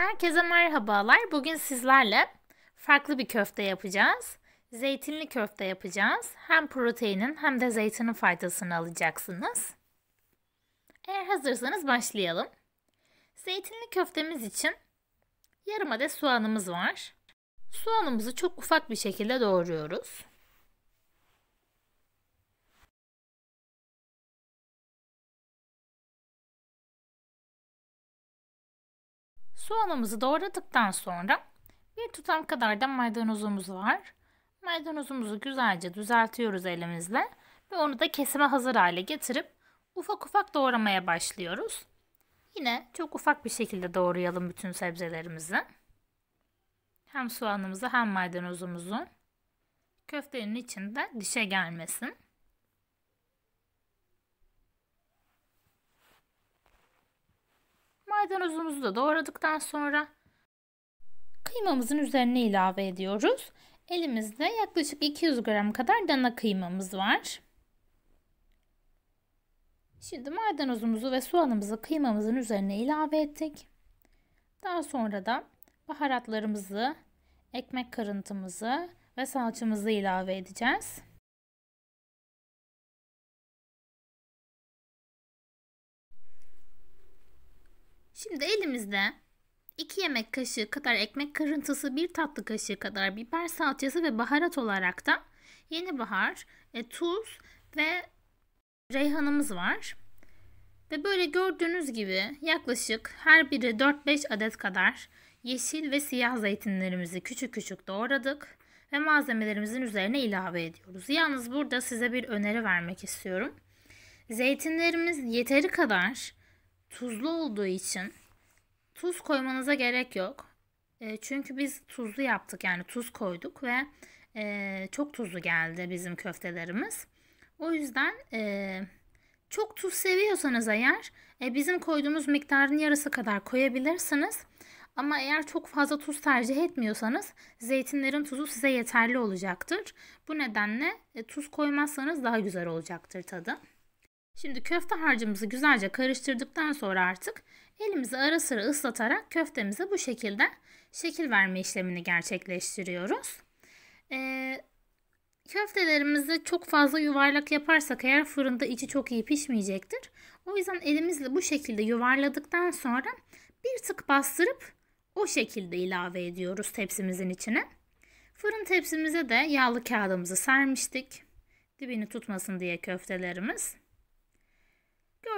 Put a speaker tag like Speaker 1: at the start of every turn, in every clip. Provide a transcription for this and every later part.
Speaker 1: Herkese merhabalar. Bugün sizlerle farklı bir köfte yapacağız. Zeytinli köfte yapacağız. Hem proteinin hem de zeytinin faydasını alacaksınız. Eğer hazırsanız başlayalım. Zeytinli köftemiz için yarım adet soğanımız var. Soğanımızı çok ufak bir şekilde doğruyoruz. Soğanımızı doğradıktan sonra bir tutam kadar da maydanozumuz var. Maydanozumuzu güzelce düzeltiyoruz elimizle ve onu da kesime hazır hale getirip ufak ufak doğramaya başlıyoruz. Yine çok ufak bir şekilde doğrayalım bütün sebzelerimizi. Hem soğanımızı hem maydanozumuzu. Köftenin içinde dişe gelmesin. maydanozunuzu da doğradıktan sonra kıymamızın üzerine ilave ediyoruz. Elimizde yaklaşık 200 gram kadar dana kıymamız var. Şimdi maydanozumuzu ve soğanımızı kıymamızın üzerine ilave ettik. Daha sonra da baharatlarımızı, ekmek kırıntımızı ve salçamızı ilave edeceğiz. Şimdi elimizde 2 yemek kaşığı kadar ekmek kırıntısı, 1 tatlı kaşığı kadar biber salçası ve baharat olarak da yeni bahar, e, tuz ve reyhanımız var. Ve böyle gördüğünüz gibi yaklaşık her biri 4-5 adet kadar yeşil ve siyah zeytinlerimizi küçük küçük doğradık ve malzemelerimizin üzerine ilave ediyoruz. Yalnız burada size bir öneri vermek istiyorum. Zeytinlerimiz yeteri kadar tuzlu olduğu için tuz koymanıza gerek yok. E, çünkü biz tuzlu yaptık yani tuz koyduk ve e, çok tuzlu geldi bizim köftelerimiz. O yüzden e, çok tuz seviyorsanız eğer e, bizim koyduğumuz miktarın yarısı kadar koyabilirsiniz. Ama eğer çok fazla tuz tercih etmiyorsanız zeytinlerin tuzu size yeterli olacaktır. Bu nedenle e, tuz koymazsanız daha güzel olacaktır tadı. Şimdi köfte harcımızı güzelce karıştırdıktan sonra artık elimizi ara sıra ıslatarak köftemize bu şekilde şekil verme işlemini gerçekleştiriyoruz. Ee, köftelerimizi çok fazla yuvarlak yaparsak eğer fırında içi çok iyi pişmeyecektir. O yüzden elimizle bu şekilde yuvarladıktan sonra bir tık bastırıp o şekilde ilave ediyoruz tepsimizin içine. Fırın tepsimize de yağlı kağıdımızı sermiştik. Dibini tutmasın diye köftelerimiz.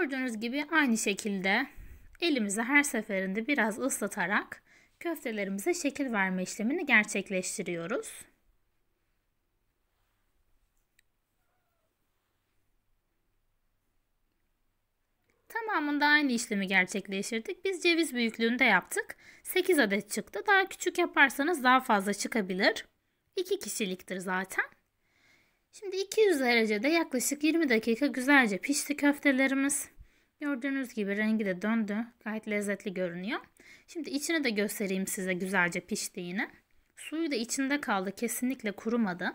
Speaker 1: Gördüğünüz gibi aynı şekilde elimizi her seferinde biraz ıslatarak köftelerimize şekil verme işlemini gerçekleştiriyoruz. Tamamında aynı işlemi gerçekleştirdik. Biz ceviz büyüklüğünde yaptık. 8 adet çıktı. Daha küçük yaparsanız daha fazla çıkabilir. 2 kişiliktir zaten. Şimdi 200 derecede yaklaşık 20 dakika güzelce pişti köftelerimiz. Gördüğünüz gibi rengi de döndü. Gayet lezzetli görünüyor. Şimdi içini de göstereyim size güzelce piştiğini. Suyu da içinde kaldı. Kesinlikle kurumadı.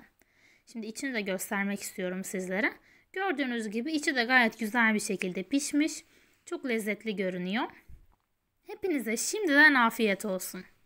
Speaker 1: Şimdi içini de göstermek istiyorum sizlere. Gördüğünüz gibi içi de gayet güzel bir şekilde pişmiş. Çok lezzetli görünüyor. Hepinize şimdiden afiyet olsun.